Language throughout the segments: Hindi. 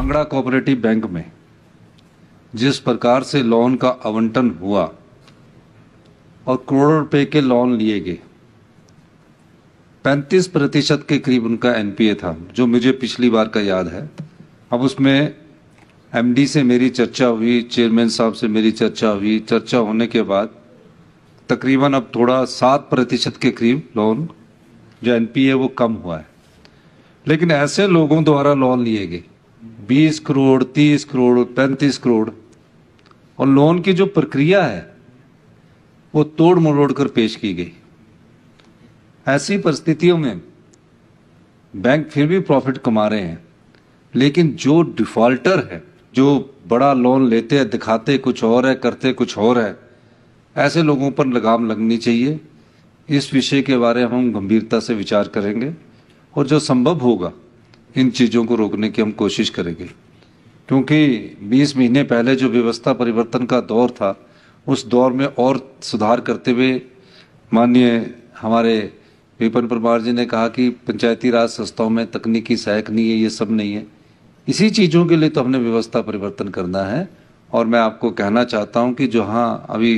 कांगड़ा कोऑपरेटिव बैंक में जिस प्रकार से लोन का आवंटन हुआ और करोड़ों रुपए के लोन लिए गए 35 प्रतिशत के करीब उनका एनपीए था जो मुझे पिछली बार का याद है अब उसमें एमडी से मेरी चर्चा हुई चेयरमैन साहब से मेरी चर्चा हुई चर्चा होने के बाद तकरीबन अब थोड़ा सात प्रतिशत के करीब लोन जो एनपीए वो कम हुआ है लेकिन ऐसे लोगों द्वारा लोन लिए गए बीस करोड़ तीस करोड़ पैंतीस करोड़ और लोन की जो प्रक्रिया है वो तोड़ मरोड़ कर पेश की गई ऐसी परिस्थितियों में बैंक फिर भी प्रॉफिट कमा रहे हैं लेकिन जो डिफॉल्टर है जो बड़ा लोन लेते हैं दिखाते कुछ और है करते कुछ और है ऐसे लोगों पर लगाम लगनी चाहिए इस विषय के बारे में हम गंभीरता से विचार करेंगे और जो संभव होगा इन चीज़ों को रोकने की हम कोशिश करेंगे क्योंकि 20 महीने पहले जो व्यवस्था परिवर्तन का दौर था उस दौर में और सुधार करते हुए माननीय हमारे विपिन परमार जी ने कहा कि पंचायती राज संस्थाओं में तकनीकी सहायक नहीं है ये सब नहीं है इसी चीज़ों के लिए तो हमने व्यवस्था परिवर्तन करना है और मैं आपको कहना चाहता हूँ कि जहाँ अभी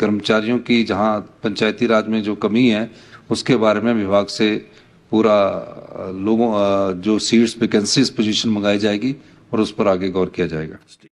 कर्मचारियों की जहाँ पंचायती राज में जो कमी है उसके बारे में विभाग से पूरा लोगों जो सीट्स वैकेंसीज पोजीशन मंगाई जाएगी और उस पर आगे गौर किया जाएगा